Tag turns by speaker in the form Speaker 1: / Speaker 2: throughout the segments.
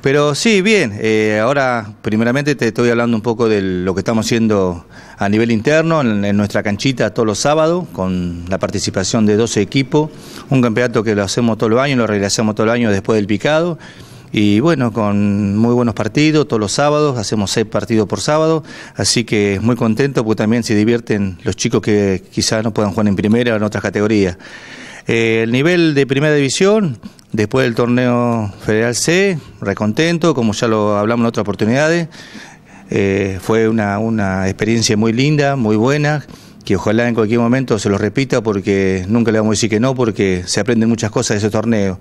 Speaker 1: Pero sí, bien, eh, ahora primeramente te estoy hablando un poco de lo que estamos haciendo a nivel interno, en, nuestra canchita todos los sábados, con la participación de 12 equipos, un campeonato que lo hacemos todo el año, lo realizamos todo el año después del picado, y bueno, con muy buenos partidos todos los sábados, hacemos seis partidos por sábado, así que muy contento porque también se divierten los chicos que quizás no puedan jugar en primera o en otras categorías. Eh, el nivel de primera división Después del torneo Federal C, recontento, como ya lo hablamos en otras oportunidades. Eh, fue una, experiencia muy linda, muy buena, que ojalá en cualquier momento se lo repita porque nunca le vamos a decir que no, porque se aprenden muchas cosas de ese torneo.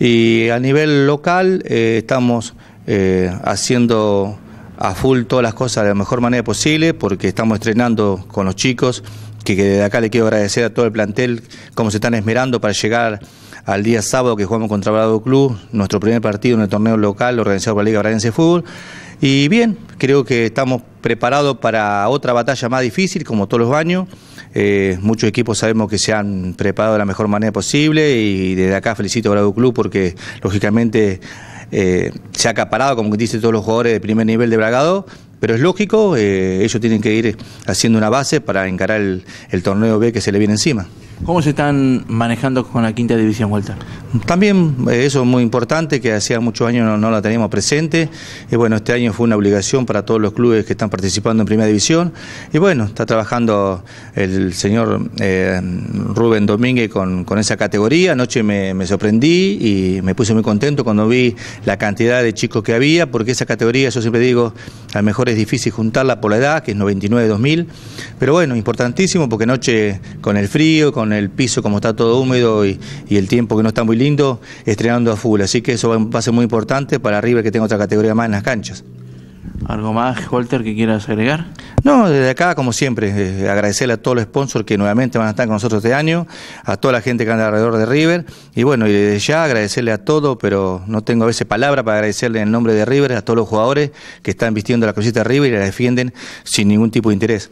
Speaker 1: Y a nivel local eh, estamos eh, haciendo a full todas las cosas de la mejor manera posible porque estamos estrenando con los chicos, que, desde acá le quiero agradecer a todo el plantel cómo se están esmerando para llegar al día sábado que jugamos contra Bravo Club, nuestro primer partido en el torneo local organizado por la Liga de Fútbol. Y bien, creo que estamos preparados para otra batalla más difícil, como todos los años. Eh, muchos equipos sabemos que se han preparado de la mejor manera posible y desde acá felicito a Bravo Club porque lógicamente eh, se ha acaparado, como dicen todos los jugadores de primer nivel de Bragado, pero es lógico, eh, ellos tienen que ir haciendo una base para encarar el, el torneo B que se le viene encima. ¿Cómo se están manejando con la quinta división, Walter? También eh, eso es muy importante, que hacía muchos años no, la teníamos presente. Y bueno, este año fue una obligación para todos los clubes que están participando en primera división. Y bueno, está trabajando el señor eh, Rubén Domínguez con, esa categoría. Anoche me, me, sorprendí y me puse muy contento cuando vi la cantidad de chicos que había, porque esa categoría, yo siempre digo, a lo mejor es difícil juntarla por la edad, que es 99-2000. Pero bueno, importantísimo, porque anoche con el frío, con el piso como está todo húmedo y, el tiempo que no está muy lindo, estrenando a full. Así que eso va a ser muy importante para River que tenga otra categoría más en las canchas. ¿Algo más, Walter, que quieras agregar? No, desde acá, como siempre, eh, agradecerle a todos los sponsors que nuevamente van a estar con nosotros este año, a toda la gente que anda alrededor de River, y bueno, y desde ya agradecerle a todo, pero no tengo a veces palabra para agradecerle en el nombre de River a todos los jugadores que están vistiendo la camiseta de River y la defienden sin ningún tipo de interés.